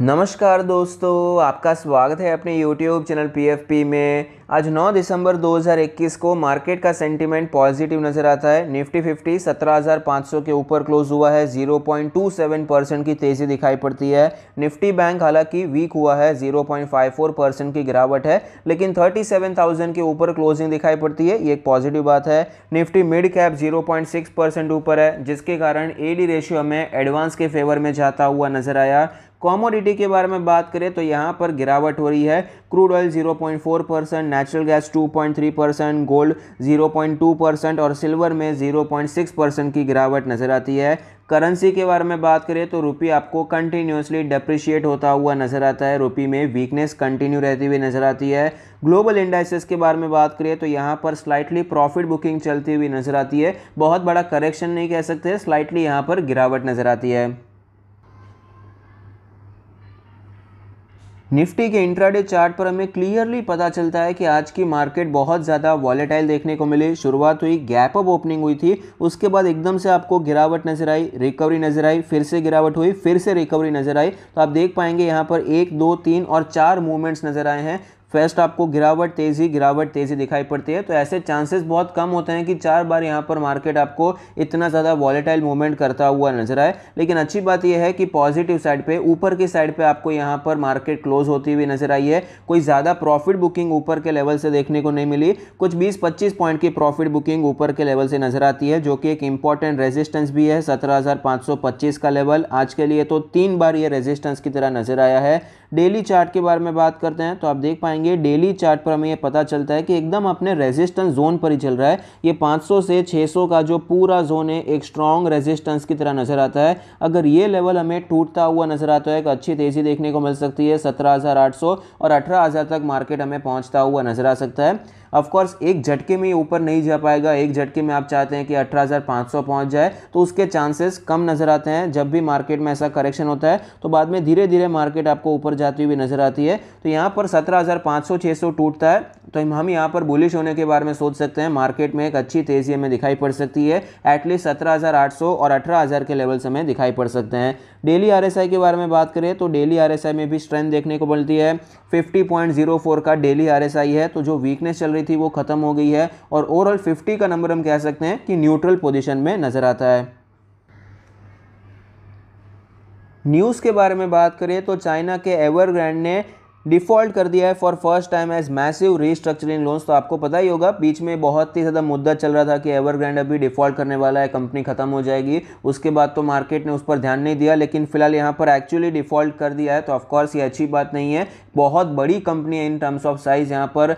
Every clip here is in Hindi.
नमस्कार दोस्तों आपका स्वागत है अपने YouTube चैनल पी में आज 9 दिसंबर 2021 को मार्केट का सेंटिमेंट पॉजिटिव नज़र आता है निफ्टी 50 17,500 के ऊपर क्लोज हुआ है 0.27 परसेंट की तेज़ी दिखाई पड़ती है निफ्टी बैंक हालांकि वीक हुआ है 0.54 परसेंट की गिरावट है लेकिन 37,000 के ऊपर क्लोजिंग दिखाई पड़ती है ये एक पॉजिटिव बात है Nifty mid cap zero percent ऊपर है जिसके कारण ए रेशियो में एडवांस के फेवर में जाता हुआ नजर आया कॉमोडिटी के बारे में बात करें तो यहाँ पर गिरावट हो रही है crude oil 0.4 percent natural gas 2.3 percent gold 0.2 percent और सिल्वर में 0.6 परसेंट की गिरावट नज़र आती है करेंसी के बारे में बात करें तो रुपी आपको कंटिन्यूसली डेप्रिशिएट होता हुआ नज़र आता है रुपी में वीकनेस कंटिन्यू रहती हुई नज़र आती है ग्लोबल इंडाइसेस के बारे में बात करें तो यहाँ पर स्लाइटली प्रॉफिट बुकिंग चलती हुई नज़र आती है बहुत बड़ा करेक्शन नहीं कह सकते स्लाइटली यहाँ पर गिरावट नज़र आती है निफ्टी के इंट्राडे चार्ट पर हमें क्लियरली पता चलता है कि आज की मार्केट बहुत ज़्यादा वॉलेटाइल देखने को मिली शुरुआत हुई गैप अप ओपनिंग हुई थी उसके बाद एकदम से आपको गिरावट नजर आई रिकवरी नजर आई फिर से गिरावट हुई फिर से रिकवरी नजर आई तो आप देख पाएंगे यहाँ पर एक दो तीन और चार मूवमेंट्स नजर आए हैं फर्स्ट आपको गिरावट तेज़ी गिरावट तेज़ी दिखाई पड़ती है तो ऐसे चांसेस बहुत कम होते हैं कि चार बार यहाँ पर मार्केट आपको इतना ज़्यादा वॉलेटाइल मूवमेंट करता हुआ नजर आए लेकिन अच्छी बात यह है कि पॉजिटिव साइड पे ऊपर की साइड पे आपको यहाँ पर मार्केट क्लोज होती हुई नजर आई है कोई ज़्यादा प्रॉफिट बुकिंग ऊपर के लेवल से देखने को नहीं मिली कुछ बीस पच्चीस पॉइंट की प्रॉफिट बुकिंग ऊपर के लेवल से नजर आती है जो कि एक इंपॉर्टेंट रेजिस्टेंस भी है सत्रह का लेवल आज के लिए तो तीन बार ये रेजिस्टेंस की तरह नजर आया है डेली चार्ट के बारे में बात करते हैं तो आप देख पाएंगे आएंगे डेली चार्ट पर हमें ये पता चलता है कि एकदम अपने रेजिस्टेंस जोन पर ही चल रहा है ये 500 से 600 का जो पूरा जोन है एक स्ट्रॉन्ग रेजिस्टेंस की तरह नजर आता है अगर ये लेवल हमें टूटता हुआ नजर आता है एक अच्छी तेज़ी देखने को मिल सकती है सत्रह और अठारह तक मार्केट हमें पहुँचता हुआ नजर आ सकता है ऑफकोर्स एक झटके में ऊपर नहीं जा पाएगा एक झटके में आप चाहते हैं कि 18,500 पहुंच जाए तो उसके चांसेस कम नज़र आते हैं जब भी मार्केट में ऐसा करेक्शन होता है तो बाद में धीरे धीरे मार्केट आपको ऊपर जाती हुई नज़र आती है तो यहाँ पर सत्रह हज़ार टूटता है तो हम यहाँ पर बुलिश होने के बारे में सोच सकते हैं मार्केट में एक अच्छी तेज़ी हमें दिखाई पड़ सकती है एटलीस्ट सत्रह और अठारह के लेवल्स हमें दिखाई पड़ सकते हैं डेली आर के बारे में बात करें तो डेली आर में भी स्ट्रेंथ देखने को मिलती है फिफ्टी का डेली आर है तो जो वीकनेस चल रही गई थी वो ख़त्म हो गई है और ओवरऑल फिफ्टी का नंबर हम कह सकते हैं कि न्यूट्रल पोजिशन में नज़र आता है न्यूज़ के बारे में बात करें तो चाइना के एवरग्रैंड ने डिफ़ॉल्ट कर दिया है for first time as massive restructuring loans तो आपको पता ही होगा बीच में बहुत ही ज़्यादा मुद्दा चल रहा था कि एवरग्रैंड अभी डिफ़ॉल्ट करने वाला है कंपनी ख़त्म हो जाएगी उसके बाद तो मार्केट ने उस पर ध्यान नहीं दिया लेकिन फिलहाल यहाँ पर एक्चुअली डिफ़ॉल्ट कर दिया है तो ऑफकोर्स ये अच्छी बात नहीं है बहुत बड़ी कंपनी है इन टर्म्स ऑफ साइज़ यहाँ पर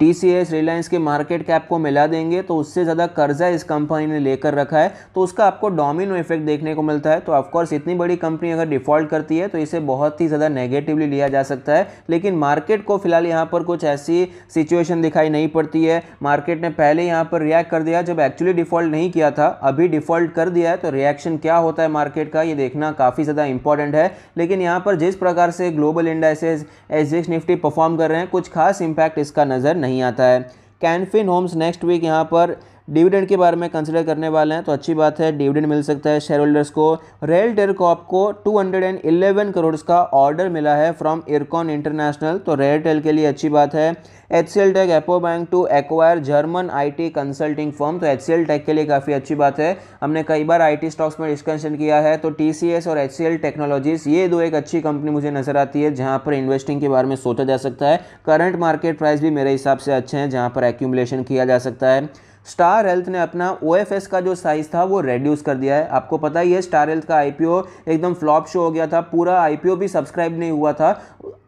टी सी एस रिलायंस के मार्केट कैप को मिला देंगे तो उससे ज़्यादा कर्जा इस कंपनी ने लेकर रखा है तो उसका आपको डोमिनो इफेक्ट देखने को मिलता है तो ऑफकोर्स इतनी बड़ी कंपनी अगर डिफॉल्ट करती है तो इसे बहुत ही ज़्यादा नेगेटिवली लिया जा सकता है लेकिन मार्केट को फिलहाल यहाँ पर कुछ ऐसी सिचुएशन दिखाई नहीं पड़ती है मार्केट ने पहले यहाँ पर रिएक्ट कर दिया जब एक्चुअली डिफॉल्ट नहीं किया था अभी डिफॉल्ट कर दिया है तो रिएक्शन क्या होता है मार्केट का ये देखना काफ़ी ज़्यादा इंपॉर्टेंट है लेकिन यहाँ पर जिस प्रकार से global indexes as Nifty perform कर रहे हैं कुछ खास इंपैक्ट इसका नज़र नहीं नहीं आता है कैनफिन होम्स नेक्स्ट वीक यहाँ पर डिविडेंड के बारे में कंसिडर करने वाले हैं तो अच्छी बात है डिविडेंड मिल सकता है शेयर होल्डर्स को रेल टेलकॉप को 211 करोड़ का ऑर्डर मिला है फ्रॉम इरकॉन इंटरनेशनल तो रेल टेल के लिए अच्छी बात है H C L tech apo bank to acquire German IT consulting firm तो एच सी एल टेक के लिए काफ़ी अच्छी बात है हमने कई बार आईटी स्टॉक्स में डिस्कशन किया है तो टी सी एस और एच सी एल टेक्नोलॉजीज ये दो एक अच्छी कंपनी मुझे नज़र आती है जहाँ पर इन्वेस्टिंग के बारे में सोचा जा सकता है करंट मार्केट प्राइस भी मेरे हिसाब से अच्छे हैं जहाँ पर एक्यूमलेशन किया जा सकता है स्टार हेल्थ ने अपना ओ का जो साइज था वो रेड्यूस कर दिया है आपको पता ही है स्टार हेल्थ का आईपीओ एकदम फ्लॉप शो हो गया था पूरा आईपीओ भी सब्सक्राइब नहीं हुआ था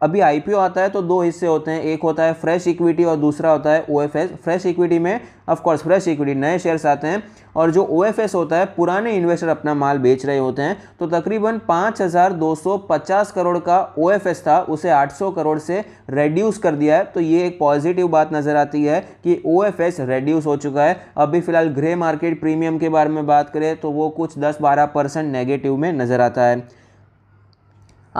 अभी आईपीओ आता है तो दो हिस्से होते हैं एक होता है फ्रेश इक्विटी और दूसरा होता है ओएफएस फ्रेश इक्विटी में ऑफकोर्स फ्रेश इक्विटी नए शेयर्स आते हैं और जो ओएफएस होता है पुराने इन्वेस्टर अपना माल बेच रहे होते हैं तो तकरीबन 5,250 करोड़ का ओएफएस था उसे 800 करोड़ से रेड्यूस कर दिया है तो ये एक पॉजिटिव बात नज़र आती है कि ओ रेड्यूस हो चुका है अभी फिलहाल ग्रे मार्केट प्रीमियम के बारे में बात करें तो वो कुछ दस बारह परसेंट नेगेटिव में नज़र आता है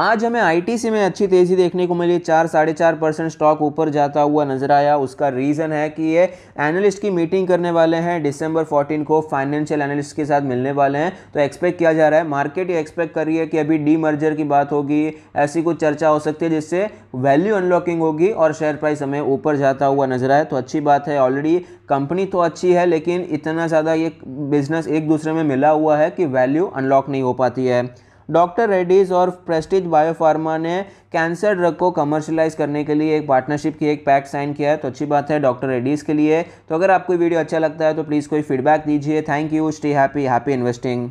आज हमें आईटीसी में अच्छी तेज़ी देखने को मिली चार साढ़े चार परसेंट स्टॉक ऊपर जाता हुआ नजर आया उसका रीज़न है कि ये एनालिस्ट की मीटिंग करने वाले हैं दिसंबर 14 को फाइनेंशियल एनालिस्ट के साथ मिलने वाले हैं तो एक्सपेक्ट किया जा रहा है मार्केट ये एक्सपेक्ट कर रही है कि अभी डी मर्जर की बात होगी ऐसी कुछ चर्चा हो सकती है जिससे वैल्यू अनलॉकिंग होगी और शेयर प्राइस हमें ऊपर जाता हुआ नजर आया तो अच्छी बात है ऑलरेडी कंपनी तो अच्छी है लेकिन इतना ज़्यादा ये बिजनेस एक दूसरे में मिला हुआ है कि वैल्यू अनलॉक नहीं हो पाती है डॉक्टर रेड्डीज और प्रेस्टिज बायोफार्मा ने कैंसर ड्रग को कमर्शलाइज करने के लिए एक पार्टनरशिप की एक पैक साइन किया है तो अच्छी बात है डॉक्टर रेड्डीज़ के लिए तो अगर आपको वीडियो अच्छा लगता है तो प्लीज़ कोई फीडबैक दीजिए thank you stay happy happy investing